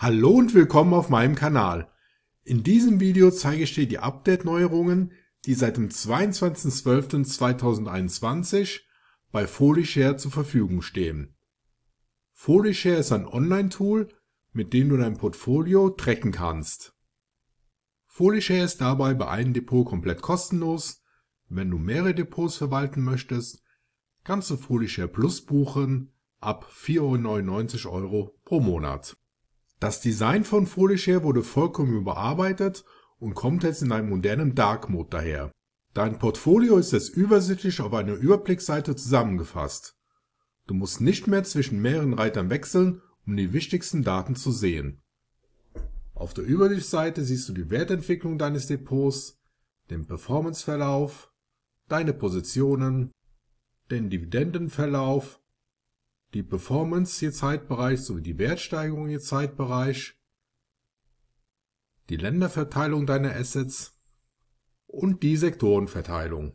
Hallo und willkommen auf meinem Kanal. In diesem Video zeige ich dir die Update-Neuerungen, die seit dem 22.12.2021 bei FoliShare zur Verfügung stehen. FoliShare ist ein Online-Tool, mit dem du dein Portfolio tracken kannst. FoliShare ist dabei bei einem Depot komplett kostenlos. Wenn du mehrere Depots verwalten möchtest, kannst du FoliShare Plus buchen ab 4,99 Euro pro Monat. Das Design von Folieshare wurde vollkommen überarbeitet und kommt jetzt in einem modernen Dark Mode daher. Dein Portfolio ist jetzt übersichtlich auf einer Überblicksseite zusammengefasst. Du musst nicht mehr zwischen mehreren Reitern wechseln, um die wichtigsten Daten zu sehen. Auf der Übersichtsseite siehst du die Wertentwicklung deines Depots, den Performanceverlauf, deine Positionen, den Dividendenverlauf die Performance je Zeitbereich sowie die Wertsteigerung je Zeitbereich, die Länderverteilung deiner Assets und die Sektorenverteilung.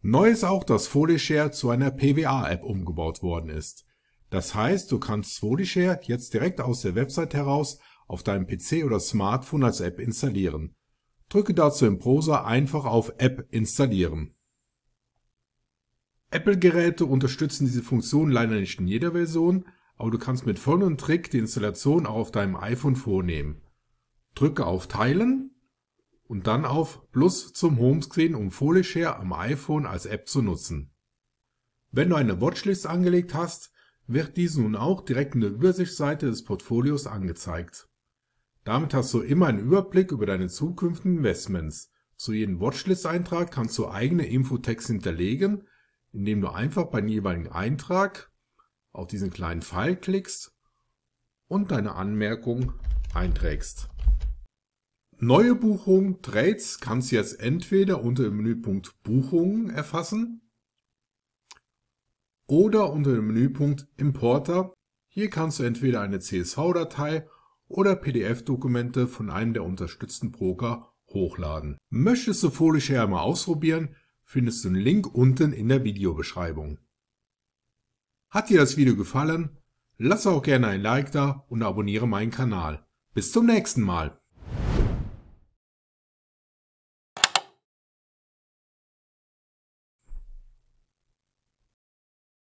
Neu ist auch, dass FoliShare zu einer PWA-App umgebaut worden ist. Das heißt, du kannst FoliShare jetzt direkt aus der Website heraus auf deinem PC oder Smartphone als App installieren. Drücke dazu im Browser einfach auf App installieren. Apple-Geräte unterstützen diese Funktion leider nicht in jeder Version, aber du kannst mit Fun Trick die Installation auch auf deinem iPhone vornehmen. Drücke auf Teilen und dann auf Plus zum Homescreen, um FooliShare am iPhone als App zu nutzen. Wenn du eine Watchlist angelegt hast, wird diese nun auch direkt in der Übersichtsseite des Portfolios angezeigt. Damit hast du immer einen Überblick über deine zukünftigen Investments. Zu jedem Watchlist-Eintrag kannst du eigene Infotext hinterlegen indem du einfach bei dem jeweiligen Eintrag auf diesen kleinen Pfeil klickst und deine Anmerkung einträgst. Neue Buchungen, Trades kannst du jetzt entweder unter dem Menüpunkt Buchungen erfassen oder unter dem Menüpunkt Importer. Hier kannst du entweder eine CSV-Datei oder PDF-Dokumente von einem der unterstützten Broker hochladen. Möchtest du Folie Share mal ausprobieren, findest du einen Link unten in der Videobeschreibung. Hat dir das Video gefallen? Lass auch gerne ein Like da und abonniere meinen Kanal. Bis zum nächsten Mal.